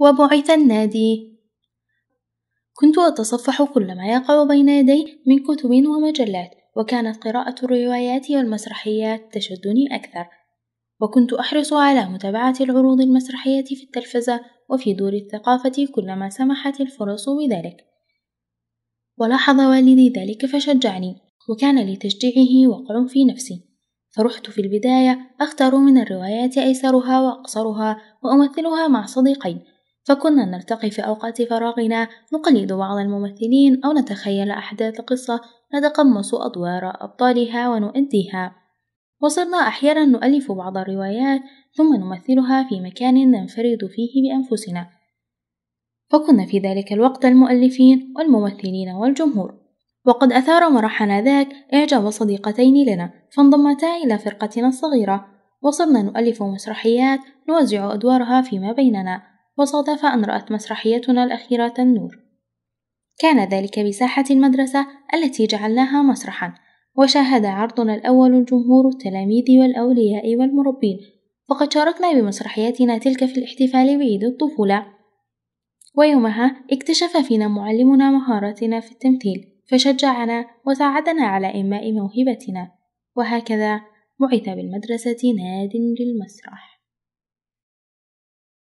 وبعث النادي كنت أتصفح كل ما يقع بين يدي من كتب ومجلات وكانت قراءة الروايات والمسرحيات تشدني أكثر وكنت أحرص على متابعة العروض المسرحية في التلفزة وفي دور الثقافة كلما سمحت الفرص بذلك ولاحظ والدي ذلك فشجعني وكان لتشجيعه وقع في نفسي فرحت في البداية أختار من الروايات أيسرها وأقصرها وأمثلها مع صديقين فكنا نلتقي في أوقات فراغنا نقلد بعض الممثلين أو نتخيل أحداث قصة نتقمص أدوار أبطالها ونؤديها وصرنا أحيانا نؤلف بعض الروايات ثم نمثلها في مكان ننفرد فيه بأنفسنا فكنا في ذلك الوقت المؤلفين والممثلين والجمهور وقد أثار مرحنا ذاك إعجاب صديقتين لنا فانضمتا إلى فرقتنا الصغيرة وصرنا نؤلف مسرحيات نوزع أدوارها فيما بيننا وصادف أن رأت مسرحيتنا الأخيرة النور كان ذلك بساحة المدرسة التي جعلناها مسرحا وشاهد عرضنا الأول الجمهور التلاميذ والأولياء والمربين وقد شاركنا بمسرحيتنا تلك في الاحتفال بعيد الطفولة ويومها اكتشف فينا معلمنا مهاراتنا في التمثيل فشجعنا وساعدنا على إنماء موهبتنا وهكذا بعث بالمدرسة ناد للمسرح